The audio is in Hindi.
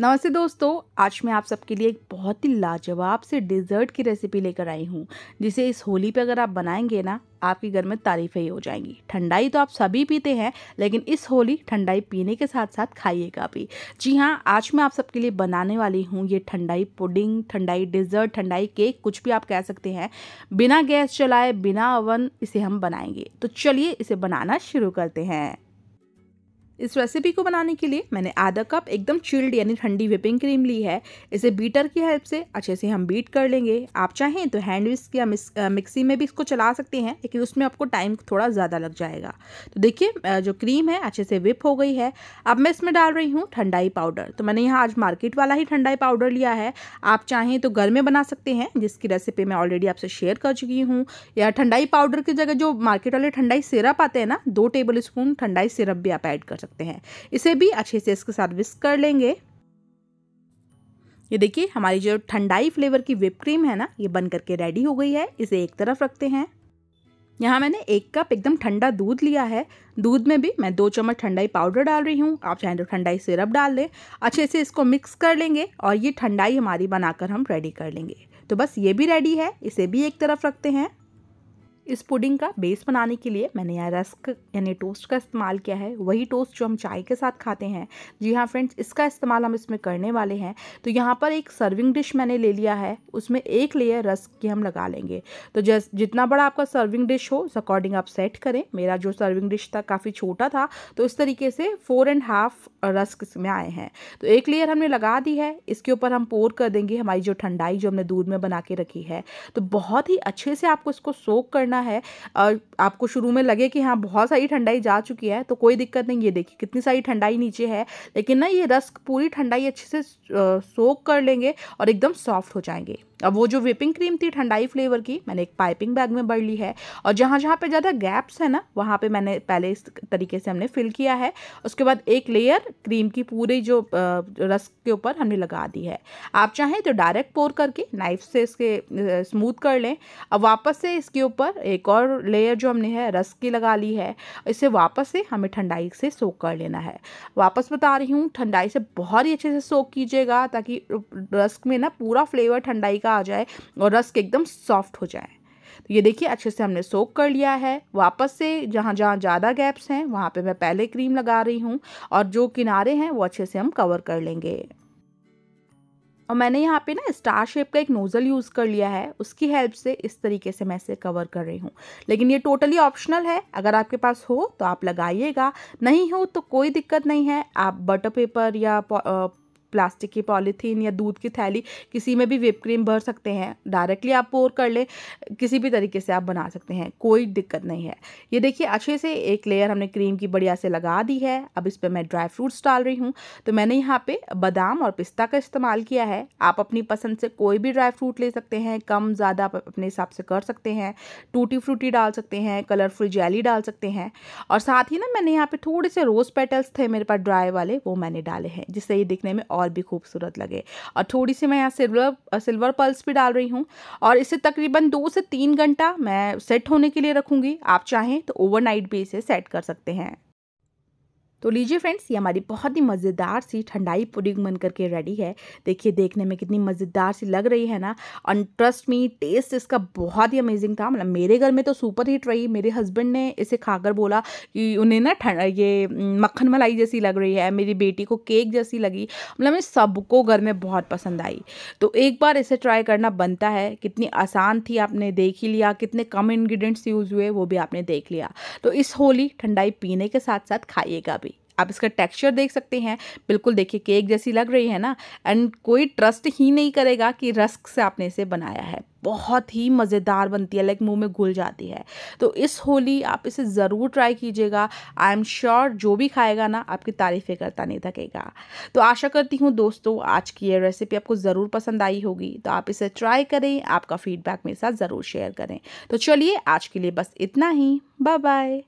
नमस्ते दोस्तों आज मैं आप सबके लिए एक बहुत ही लाजवाब से डिज़र्ट की रेसिपी लेकर आई हूँ जिसे इस होली पे अगर आप बनाएंगे ना आपके घर में तारीफ़ें ही हो जाएंगी ठंडाई तो आप सभी पीते हैं लेकिन इस होली ठंडाई पीने के साथ साथ खाइएगा भी जी हाँ आज मैं आप सबके लिए बनाने वाली हूँ ये thandai pudding thandai dessert thandai cake कुछ भी आप कह सकते हैं बिना गैस चलाए बिना ओवन इसे हम बनाएंगे तो चलिए इसे बनाना शुरू करते हैं इस रेसिपी को बनाने के लिए मैंने आधा कप एकदम चिल्ड यानी ठंडी व्हिपिंग क्रीम ली है इसे बीटर की हेल्प से अच्छे से हम बीट कर लेंगे आप चाहें तो हैंड विस्क या मिक्सी में भी इसको चला सकते हैं लेकिन उसमें आपको टाइम थोड़ा ज़्यादा लग जाएगा तो देखिए जो क्रीम है अच्छे से विप हो गई है अब मैं इसमें डाल रही हूँ ठंडाई पाउडर तो मैंने यहाँ आज मार्केट वाला ही ठंडाई पाउडर लिया है आप चाहें तो घर में बना सकते हैं जिसकी रेसिपी मैं ऑलरेडी आपसे शेयर कर चुकी हूँ या ठंडाई पाउडर की जगह जो मार्केट वाले ठंडाई सिरप आते हैं ना दो टेबल स्पून ठंडाई सिरप भी आप ऐड कर सकते हैं इसे भी अच्छे से इसके साथ विस्क कर लेंगे ये देखिए हमारी जो ठंडाई फ्लेवर की विप क्रीम है ना ये बन करके रेडी हो गई है इसे एक तरफ रखते हैं यहाँ मैंने एक कप एकदम ठंडा दूध लिया है दूध में भी मैं दो चम्मच ठंडाई पाउडर डाल रही हूँ आप चाहें तो ठंडाई सिरप डाल लें अच्छे से इसको मिक्स कर लेंगे और ये ठंडाई हमारी बनाकर हम रेडी कर लेंगे तो बस ये भी रेडी है इसे भी एक तरफ रखते हैं इस पुडिंग का बेस बनाने के लिए मैंने यहाँ रस्क यानी टोस्ट का इस्तेमाल किया है वही टोस्ट जो हम चाय के साथ खाते हैं जी हाँ फ्रेंड्स इसका इस्तेमाल हम इसमें करने वाले हैं तो यहाँ पर एक सर्विंग डिश मैंने ले लिया है उसमें एक लेयर रस्क की हम लगा लेंगे तो जैस जितना बड़ा आपका सर्विंग डिश हो उस अकॉर्डिंग आप सेट करें मेरा जो सर्विंग डिश था काफ़ी छोटा था तो इस तरीके से फोर एंड हाफ रस्क इसमें आए हैं तो एक लेयर हमने लगा दी है इसके ऊपर हम पोर कर देंगे हमारी जो ठंडाई जो हमने दूध में बना के रखी है तो बहुत ही अच्छे से आपको इसको सोक करना करना है आपको शुरू में लगे कि हाँ बहुत सारी ठंडाई जा चुकी है तो कोई दिक्कत नहीं ये देखिए कितनी सारी ठंडाई नीचे है लेकिन ना ये रस्क पूरी ठंडाई अच्छे से सोख कर लेंगे और एकदम सॉफ्ट हो जाएंगे अब वो जो विपिंग क्रीम थी ठंडाई फ्लेवर की मैंने एक पाइपिंग बैग में बढ़ ली है और जहाँ जहाँ पे ज़्यादा गैप्स है ना वहाँ पे मैंने पहले इस तरीके से हमने फिल किया है उसके बाद एक लेयर क्रीम की पूरी जो रस के ऊपर हमने लगा दी है आप चाहें तो डायरेक्ट पोर करके नाइफ से इसके स्मूथ कर लें अब वापस से इसके ऊपर एक और लेयर जो हमने है रस की लगा ली है इसे वापस से हमें ठंडाई से सोख कर लेना है वापस बता रही हूँ ठंडाई से बहुत ही अच्छे से सोख कीजिएगा ताकि रस में ना पूरा फ्लेवर ठंडाई का आ जाए और रस एकदम सॉफ्ट हो जाए तो ये देखिए अच्छे से हमने सोक कर लिया है वापस से जहाँ जहाँ ज़्यादा गैप्स हैं वहाँ पे मैं पहले क्रीम लगा रही हूँ और जो किनारे हैं वो अच्छे से हम कवर कर लेंगे और मैंने यहाँ पे ना स्टार शेप का एक नोज़ल यूज़ कर लिया है उसकी हेल्प से इस तरीके से मैं इसे कवर कर रही हूँ लेकिन ये टोटली ऑप्शनल है अगर आपके पास हो तो आप लगाइएगा नहीं हो तो कोई दिक्कत नहीं है आप बटर पेपर या प्लास्टिक की पॉलीथीन या दूध की थैली किसी में भी विप क्रीम भर सकते हैं डायरेक्टली आप पोर कर लें किसी भी तरीके से आप बना सकते हैं कोई दिक्कत नहीं है ये देखिए अच्छे से एक लेयर हमने क्रीम की बढ़िया से लगा दी है अब इस पर मैं ड्राई फ्रूट्स डाल रही हूँ तो मैंने यहाँ पर बादाम और पिस्ता का इस्तेमाल किया है आप अपनी पसंद से कोई भी ड्राई फ्रूट ले सकते हैं कम ज़्यादा आप अपने हिसाब से कर सकते हैं टूटी फ्रूटी डाल सकते हैं कलरफुल जेली डाल सकते हैं और साथ ही ना मैंने यहाँ पे थोड़े से रोज़ पेटल्स थे मेरे पास ड्राई वाले वो मैंने डाले हैं जिससे ये दिखने में और और भी खूबसूरत लगे और थोड़ी सी मैं यहाँ सिल्वर सिल्वर पल्स भी डाल रही हूँ और इसे तकरीबन दो से तीन घंटा मैं सेट होने के लिए रखूँगी आप चाहें तो ओवरनाइट भी इसे सेट कर सकते हैं तो लीजिए फ्रेंड्स ये हमारी बहुत ही मज़ेदार सी ठंडाई पुडिंग बन करके रेडी है देखिए देखने में कितनी मज़ेदार सी लग रही है ना और ट्रस्ट मी टेस्ट इसका बहुत ही अमेजिंग था मतलब मेरे घर में तो सुपर हिट रही मेरे हस्बैंड ने इसे खाकर बोला कि उन्हें ना ये मक्खन मलाई जैसी लग रही है मेरी बेटी को केक जैसी लगी मतलब सबको घर में बहुत पसंद आई तो एक बार इसे ट्राई करना बनता है कितनी आसान थी आपने देख ही लिया कितने कम इन्ग्रीडियंट्स यूज़ हुए वो भी आपने देख लिया तो इस होली ठंडाई पीने के साथ साथ खाइएगा भी आप इसका टेक्सचर देख सकते हैं बिल्कुल देखिए केक जैसी लग रही है ना एंड कोई ट्रस्ट ही नहीं करेगा कि रस्क से आपने इसे बनाया है बहुत ही मज़ेदार बनती है लाइक मुंह में घुल जाती है तो इस होली आप इसे ज़रूर ट्राई कीजिएगा आई एम श्योर जो भी खाएगा ना आपकी तारीफ़ें करता नहीं थकेगा तो आशा करती हूँ दोस्तों आज की ये रेसिपी आपको ज़रूर पसंद आई होगी तो आप इसे ट्राई करें आपका फीडबैक मेरे साथ ज़रूर शेयर करें तो चलिए आज के लिए बस इतना ही बाय बाय